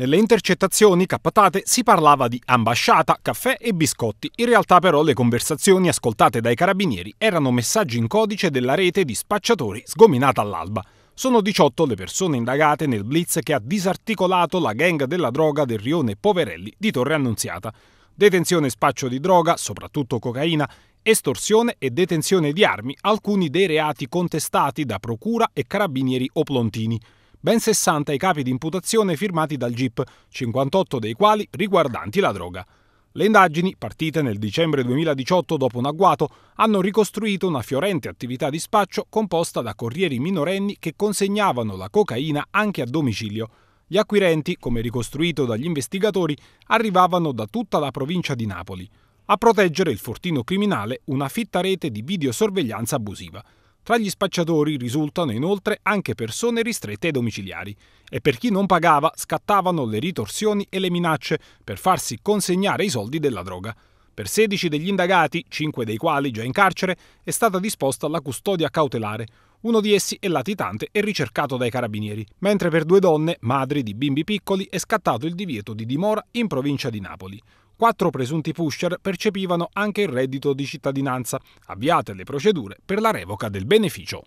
Nelle intercettazioni cappatate si parlava di ambasciata, caffè e biscotti. In realtà però le conversazioni ascoltate dai carabinieri erano messaggi in codice della rete di spacciatori sgominata all'alba. Sono 18 le persone indagate nel blitz che ha disarticolato la gang della droga del rione Poverelli di Torre Annunziata. Detenzione e spaccio di droga, soprattutto cocaina, estorsione e detenzione di armi, alcuni dei reati contestati da procura e carabinieri oplontini ben 60 i capi di imputazione firmati dal GIP, 58 dei quali riguardanti la droga. Le indagini, partite nel dicembre 2018 dopo un agguato, hanno ricostruito una fiorente attività di spaccio composta da corrieri minorenni che consegnavano la cocaina anche a domicilio. Gli acquirenti, come ricostruito dagli investigatori, arrivavano da tutta la provincia di Napoli. A proteggere il fortino criminale una fitta rete di videosorveglianza abusiva. Tra gli spacciatori risultano inoltre anche persone ristrette ai domiciliari e per chi non pagava scattavano le ritorsioni e le minacce per farsi consegnare i soldi della droga. Per 16 degli indagati, 5 dei quali già in carcere, è stata disposta la custodia cautelare. Uno di essi è latitante e ricercato dai carabinieri, mentre per due donne, madri di bimbi piccoli, è scattato il divieto di dimora in provincia di Napoli. Quattro presunti pusher percepivano anche il reddito di cittadinanza. Avviate le procedure per la revoca del beneficio.